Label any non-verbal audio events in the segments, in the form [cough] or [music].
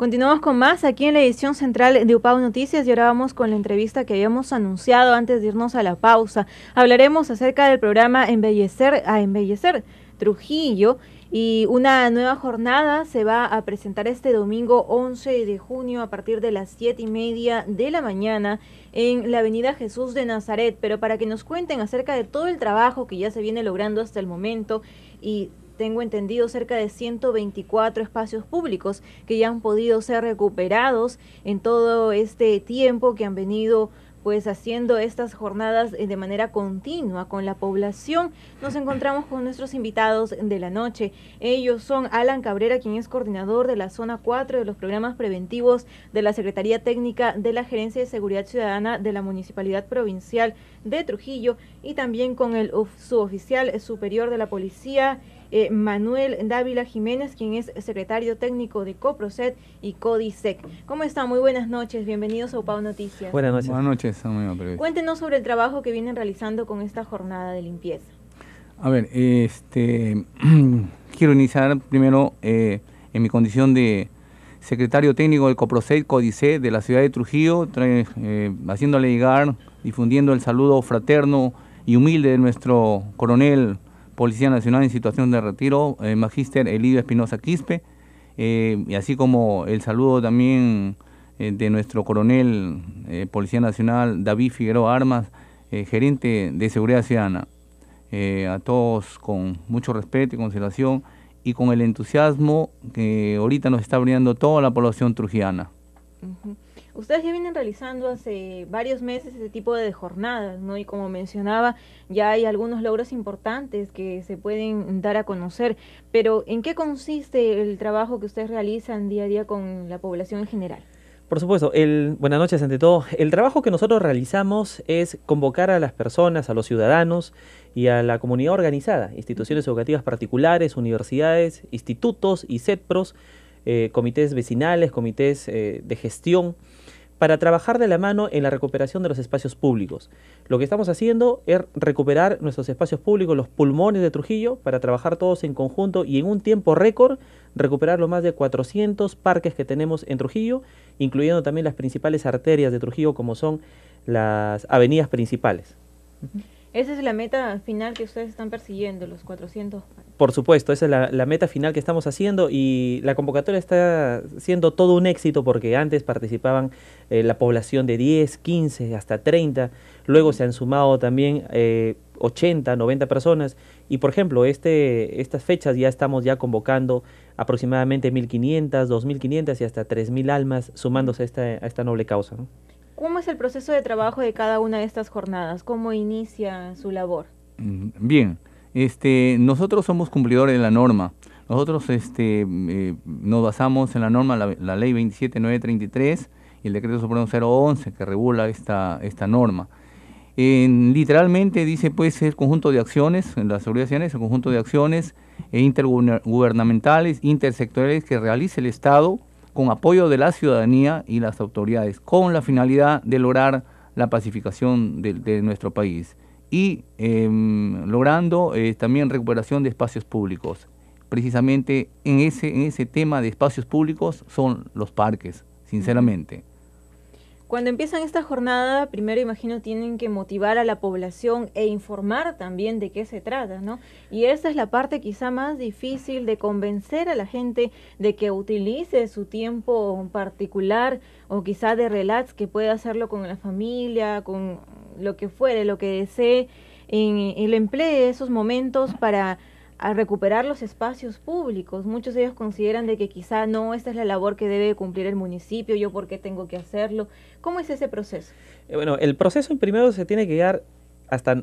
Continuamos con más aquí en la edición central de UPAU Noticias y ahora vamos con la entrevista que habíamos anunciado antes de irnos a la pausa. Hablaremos acerca del programa Embellecer a Embellecer Trujillo y una nueva jornada se va a presentar este domingo 11 de junio a partir de las 7 y media de la mañana en la avenida Jesús de Nazaret. Pero para que nos cuenten acerca de todo el trabajo que ya se viene logrando hasta el momento y tengo entendido, cerca de 124 espacios públicos que ya han podido ser recuperados en todo este tiempo que han venido pues haciendo estas jornadas eh, de manera continua con la población, nos encontramos con nuestros invitados de la noche. Ellos son Alan Cabrera, quien es coordinador de la Zona 4 de los programas preventivos de la Secretaría Técnica de la Gerencia de Seguridad Ciudadana de la Municipalidad Provincial de Trujillo y también con el suboficial superior de la Policía eh, Manuel Dávila Jiménez, quien es secretario técnico de Coproset y CODISEC. ¿Cómo están? Muy buenas noches, bienvenidos a UPAU Noticias. Buenas noches. Buenas noches, Cuéntenos sobre el trabajo que vienen realizando con esta jornada de limpieza. A ver, este, [clears throat] quiero iniciar primero eh, en mi condición de secretario técnico de Coproset, CODICE de la ciudad de Trujillo, eh, haciéndole llegar, difundiendo el saludo fraterno y humilde de nuestro coronel Policía Nacional en situación de retiro, eh, Magíster Elidio Espinosa Quispe, eh, y así como el saludo también eh, de nuestro coronel Policía Nacional David Figueroa Armas, gerente de Seguridad Ciudadana. a todos con mucho respeto y consideración y con el entusiasmo que ahorita nos está brindando toda la población trujiana. Ustedes ya vienen realizando hace varios meses este tipo de jornadas, ¿no? Y como mencionaba, ya hay algunos logros importantes que se pueden dar a conocer, pero ¿en qué consiste el trabajo que ustedes realizan día a día con la población en general? Por supuesto, buenas noches ante todo. El trabajo que nosotros realizamos es convocar a las personas, a los ciudadanos y a la comunidad organizada, instituciones educativas particulares, universidades, institutos y CEPROS, eh, comités vecinales, comités eh, de gestión, para trabajar de la mano en la recuperación de los espacios públicos. Lo que estamos haciendo es recuperar nuestros espacios públicos, los pulmones de Trujillo, para trabajar todos en conjunto y en un tiempo récord recuperar los más de 400 parques que tenemos en Trujillo, incluyendo también las principales arterias de Trujillo como son las avenidas principales. Esa es la meta final que ustedes están persiguiendo, los 400. Por supuesto, esa es la, meta final que estamos haciendo y la convocatoria está siendo todo un éxito porque antes participaban eh, la población de 10, 15, hasta 30, luego se han sumado también 80, eh, 90 personas y por ejemplo, este, estas fechas ya estamos ya convocando aproximadamente 1.500, 2.500 y hasta 3.000 almas sumándose a esta, noble causa. ¿Cómo es el proceso de trabajo de cada una de estas jornadas? ¿Cómo inicia su labor? Mm, bien, este, nosotros somos cumplidores de la norma. Nosotros este, eh, nos basamos en la norma, la, ley 27933 y el decreto supremo 011 que regula esta, esta norma. literalmente dice pues el conjunto de acciones, en la seguridad ciudadana es el conjunto de acciones e intergubernamentales, intersectoriales que realice el Estado con apoyo de la ciudadanía y las autoridades, con la finalidad de lograr la pacificación de, nuestro país y em, logrando eh, también recuperación de espacios públicos. Precisamente en ese, en ese tema de espacios públicos son los parques, sinceramente. Cuando empiezan esta jornada, primero imagino tienen que motivar a la población e informar también de qué se trata, ¿no? Y esa es la parte quizá más difícil de convencer a la gente de que utilice su tiempo particular o quizá de relax, que pueda hacerlo con la familia, con lo que fuere, lo que desee, en, el empleo esos momentos para al recuperar los espacios públicos. Muchos de ellos consideran de que quizá no, esta es la labor que debe cumplir el municipio, yo por qué tengo que hacerlo. ¿Cómo es ese proceso? Eh, bueno, el proceso primero se tiene que dar hasta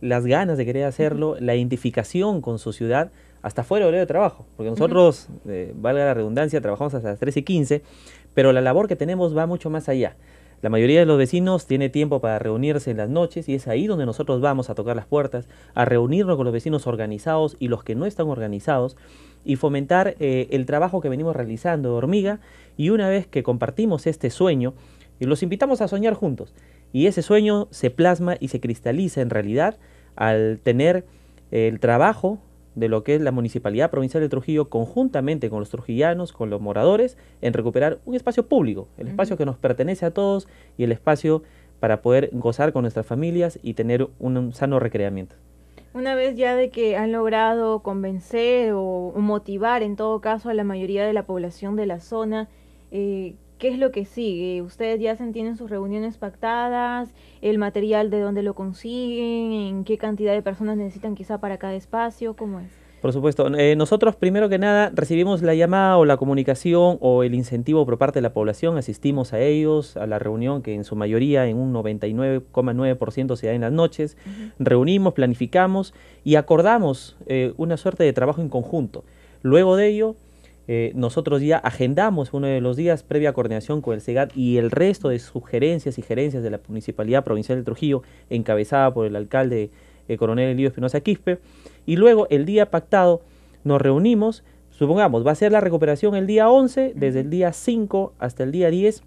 las ganas de querer hacerlo, la identificación con su ciudad, hasta fuera del horario de trabajo, porque nosotros, eh, valga la redundancia, trabajamos hasta las 3 y 15, pero la labor que tenemos va mucho más allá. La mayoría de los vecinos tiene tiempo para reunirse en las noches y es ahí donde nosotros vamos a tocar las puertas, a reunirnos con los vecinos organizados y los que no están organizados y fomentar eh, el trabajo que venimos realizando de hormiga y una vez que compartimos este sueño, eh, los invitamos a soñar juntos y ese sueño se plasma y se cristaliza en realidad al tener el trabajo de lo que es la Municipalidad Provincial de Trujillo, conjuntamente con los trujillanos, con los moradores, en recuperar un espacio público, el espacio que nos pertenece a todos y el espacio para poder gozar con nuestras familias y tener un, sano recreamiento. Una vez ya de que han logrado convencer o motivar en todo caso a la mayoría de la población de la zona, eh, ¿Qué es lo que sigue? ¿Ustedes ya tienen sus reuniones pactadas? ¿El material de dónde lo consiguen? ¿En qué cantidad de personas necesitan quizá para cada espacio? ¿Cómo es? Por supuesto, eh, nosotros primero que nada recibimos la llamada o la comunicación o el incentivo por parte de la población, asistimos a ellos, a la reunión que en su mayoría, en un 99,9% se da en las noches, reunimos, planificamos y acordamos eh, una suerte de trabajo en conjunto. Luego de ello, eh, nosotros ya agendamos uno de los días previa coordinación con el SEGAT y el resto de sugerencias y gerencias de la Municipalidad Provincial de Trujillo, encabezada por el alcalde eh, coronel Elío Espinosa Quispe. Y luego el día pactado nos reunimos, supongamos, va a ser la recuperación el día 11, desde el día 5 hasta el día 10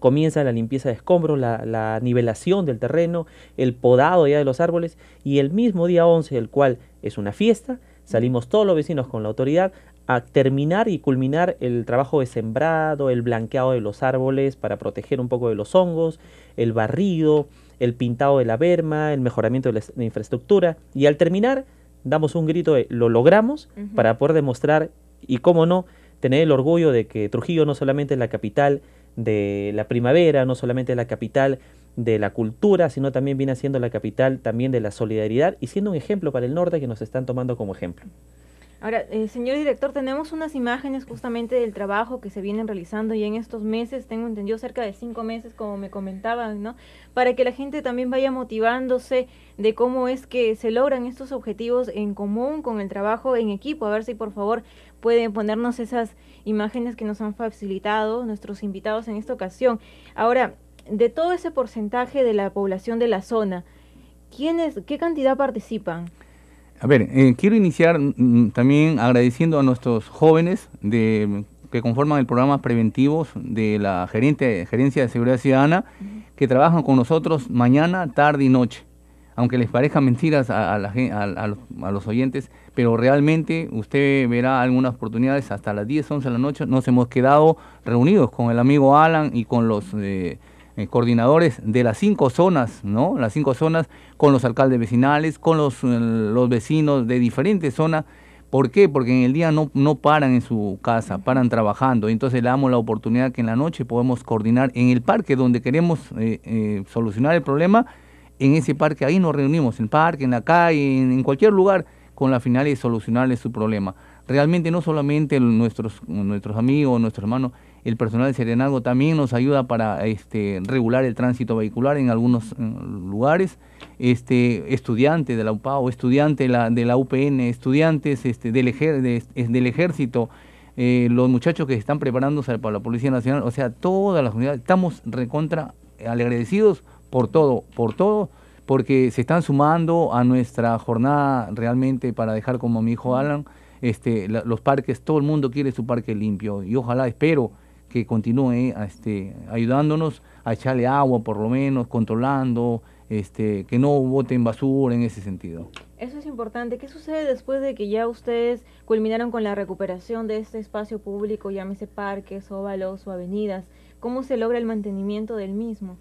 comienza la limpieza de escombros, la, la, nivelación del terreno, el podado ya de los árboles y el mismo día 11, el cual es una fiesta, salimos todos los vecinos con la autoridad a terminar y culminar el trabajo de sembrado, el blanqueado de los árboles para proteger un poco de los hongos, el barrido, el pintado de la berma, el mejoramiento de la infraestructura. Y al terminar, damos un grito de lo logramos para poder demostrar y, cómo no, tener el orgullo de que Trujillo no solamente es la capital de la primavera, no solamente es la capital de la cultura, sino también viene siendo la capital también de la solidaridad y siendo un ejemplo para el norte que nos están tomando como ejemplo. Ahora, eh, señor director, tenemos unas imágenes justamente del trabajo que se vienen realizando y en estos meses, tengo entendido cerca de cinco meses, como me comentaban, ¿no? Para que la gente también vaya motivándose de cómo es que se logran estos objetivos en común con el trabajo en equipo. A ver si por favor pueden ponernos esas imágenes que nos han facilitado nuestros invitados en esta ocasión. Ahora, de todo ese porcentaje de la población de la zona, ¿quiénes, qué cantidad participan? A ver, eh, quiero iniciar mm, mm, también agradeciendo a nuestros jóvenes de, que conforman el programa preventivos de la gerente, Gerencia de Seguridad Ciudadana, que trabajan con nosotros mañana, tarde y noche. Aunque les parezcan mentiras a, los, oyentes, pero realmente usted verá algunas oportunidades hasta las 10, 11 de la noche. Nos hemos quedado reunidos con el amigo Alan y con los... Eh, eh, coordinadores de las cinco zonas, ¿no? Las cinco zonas con los alcaldes vecinales, con los, eh, vecinos de diferentes zonas. ¿Por qué? Porque en el día no, no paran en su casa, paran trabajando. Entonces le damos la oportunidad que en la noche podemos coordinar en el parque donde queremos eh, solucionar el problema. En ese parque, ahí nos reunimos, en el parque, en la calle, en, cualquier lugar, con la finalidad de solucionarle su problema. Realmente no solamente nuestros, nuestros amigos, nuestros hermanos, el personal de Serenago también nos ayuda para este, regular el tránsito vehicular en algunos eh, lugares. Este, estudiantes de la UPAO, estudiantes de la, de la UPN, estudiantes este, del, del ejército, eh, los muchachos que están preparándose para la Policía Nacional, o sea, todas las unidades, estamos recontra agradecidos por todo, por todo, porque se están sumando a nuestra jornada realmente para dejar como mi hijo Alan, este, los parques, todo el mundo quiere su parque limpio y ojalá, espero que continúe este, ayudándonos a echarle agua por lo menos, controlando, este, que no en basura en ese sentido. Eso es importante. ¿Qué sucede después de que ya ustedes culminaron con la recuperación de este espacio público, llámese parques, óvalos o avenidas? ¿Cómo se logra el mantenimiento del mismo?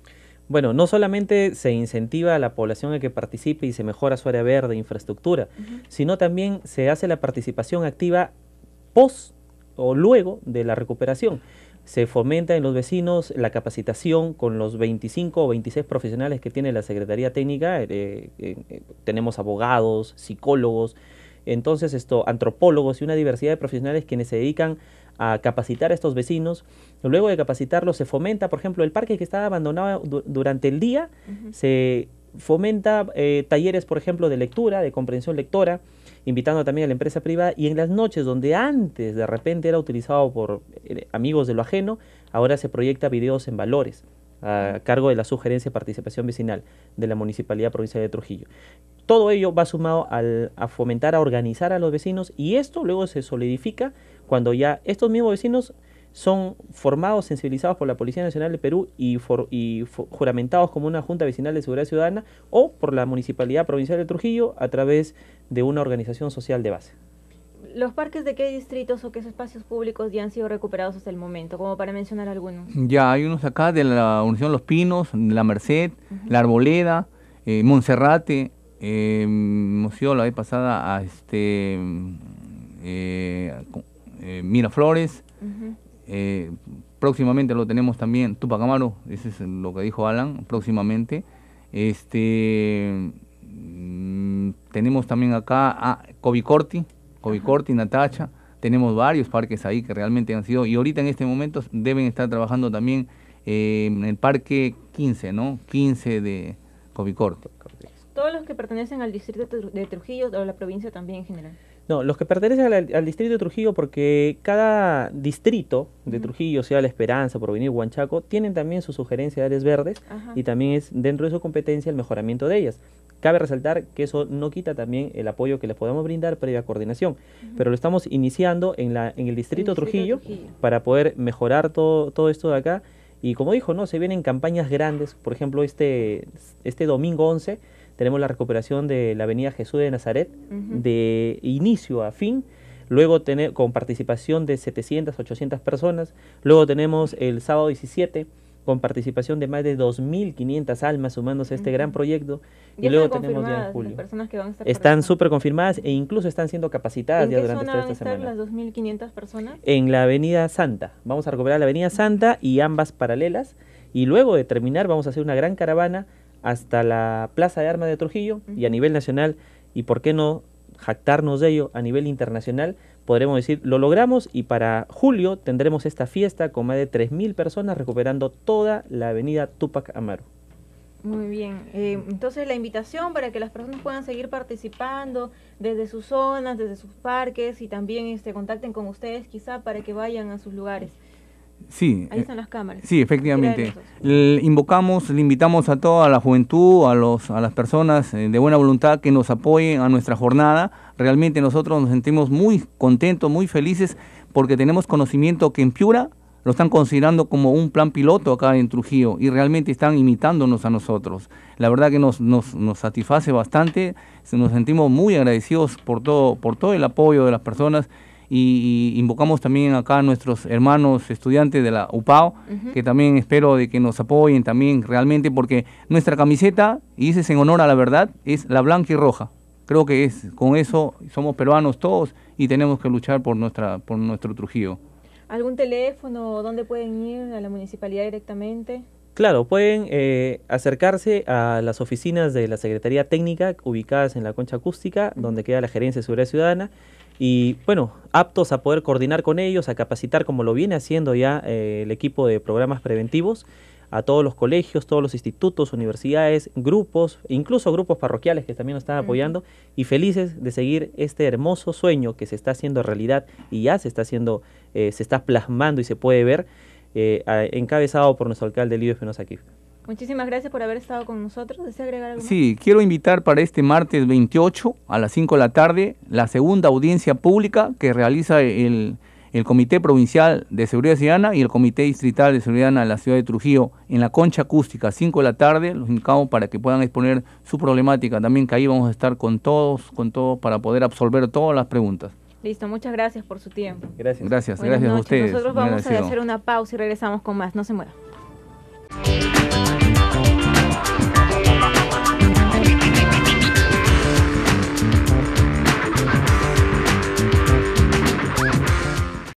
Bueno, no solamente se incentiva a la población a que participe y se mejora su área verde, infraestructura, sino también se hace la participación activa post o luego de la recuperación se fomenta en los vecinos la capacitación con los 25 o 26 profesionales que tiene la Secretaría Técnica. Eh, eh, eh, tenemos abogados, psicólogos, entonces esto, antropólogos y una diversidad de profesionales quienes se dedican a capacitar a estos vecinos. Luego de capacitarlos se fomenta, por ejemplo, el parque que estaba abandonado durante el día, se fomenta talleres, por ejemplo, de lectura, de comprensión lectora, invitando también a la empresa privada y en las noches donde antes de repente era utilizado por eh, amigos de lo ajeno, ahora se proyecta videos en valores a cargo de la sugerencia de participación vecinal de la Municipalidad Provincial de Trujillo. Todo ello va sumado al, a fomentar, a organizar a los vecinos y esto luego se solidifica cuando ya estos mismos vecinos son formados, sensibilizados por la Policía Nacional de Perú y, y juramentados como una Junta Vecinal de Seguridad Ciudadana o por la Municipalidad Provincial de Trujillo a través de una organización social de base. ¿Los parques de qué distritos o qué espacios públicos ya han sido recuperados hasta el momento? Como para mencionar algunos. Ya, hay unos acá de la Unión Los Pinos, La Merced, La Arboleda, eh, Monserrate, eh, museo la vez pasada a este eh, eh, Miraflores, eh, próximamente lo tenemos también Tupac Amaro, ese es lo que dijo Alan, próximamente. Este mm, tenemos también acá a Covicorti, Covicorti, Natacha, tenemos varios parques ahí que realmente han sido, y ahorita en este momento deben estar trabajando también eh, en el parque 15, ¿no? 15 de Covicorti. Todos los que pertenecen al distrito de Trujillo o la provincia también en general. No, los que pertenecen al, distrito de Trujillo, porque cada distrito de Trujillo, sea La Esperanza, venir Huanchaco, tienen también su sugerencia de áreas verdes y también es dentro de su competencia el mejoramiento de ellas. Cabe resaltar que eso no quita también el apoyo que les podemos brindar previa coordinación, pero lo estamos iniciando en, la, en el distrito, de Trujillo, para poder mejorar todo, esto de acá. Y como dijo, ¿no? Se vienen campañas grandes, por ejemplo, este, este domingo 11 tenemos la recuperación de la Avenida Jesús de Nazaret de inicio a fin, luego tener, con participación de 700, 800 personas, luego tenemos el sábado 17 con participación de más de 2.500 almas sumándose a este gran proyecto. y luego tenemos ya en julio. están súper confirmadas e incluso están siendo capacitadas ya durante esta, ¿Dónde van a estar las 2.500 personas? En la Avenida Santa. Vamos a recuperar la Avenida Santa y ambas paralelas. Y luego de terminar vamos a hacer una gran caravana hasta la Plaza de Armas de Trujillo y a nivel nacional, y por qué no jactarnos de ello a nivel internacional, podremos decir, lo logramos y para julio tendremos esta fiesta con más de 3.000 personas recuperando toda la avenida Tupac Amaru. Muy bien, eh, entonces la invitación para que las personas puedan seguir participando desde sus zonas, desde sus parques y también este, contacten con ustedes quizá para que vayan a sus lugares. Sí. Ahí eh, están las cámaras. Sí, efectivamente. invocamos, le invitamos a toda la juventud, a, a las personas eh, de buena voluntad que nos apoyen a nuestra jornada. Realmente nosotros nos sentimos muy contentos, muy felices, porque tenemos conocimiento que en Piura lo están considerando como un plan piloto acá en Trujillo y realmente están imitándonos a nosotros. La verdad que nos, nos satisface bastante, nos sentimos muy agradecidos por todo, por todo el apoyo de las personas y, invocamos también acá a nuestros hermanos estudiantes de la UPAO, que también espero de que nos apoyen también realmente, porque nuestra camiseta, y dices en honor a la verdad, es la blanca y roja. Creo que es con eso somos peruanos todos y tenemos que luchar por nuestra por nuestro Trujillo. ¿Algún teléfono ¿Dónde pueden ir a la municipalidad directamente? Claro, pueden eh, acercarse a las oficinas de la Secretaría Técnica ubicadas en la Concha Acústica, donde queda la Gerencia de Seguridad Ciudadana, y bueno, aptos a poder coordinar con ellos, a capacitar como lo viene haciendo ya eh, el equipo de programas preventivos a todos los colegios, todos los institutos, universidades, grupos, incluso grupos parroquiales que también nos están apoyando y felices de seguir este hermoso sueño que se está haciendo realidad y ya se está haciendo, eh, se está plasmando y se puede ver, eh, encabezado por nuestro alcalde Lidio Espinosa Kif. Muchísimas gracias por haber estado con nosotros. ¿Desea agregar algo? Sí, quiero invitar para este martes 28 a las 5 de la tarde la segunda audiencia pública que realiza el, Comité Provincial de Seguridad Ciudadana y el Comité Distrital de Seguridad Ciudadana de la Ciudad de Trujillo en la concha acústica, 5 de la tarde. Los indicamos para que puedan exponer su problemática también, que ahí vamos a estar con todos, con todos para poder absorber todas las preguntas. Listo, muchas gracias por su tiempo. Gracias. Gracias, gracias a ustedes. Nosotros vamos a hacer una pausa y regresamos con más. No se muevan.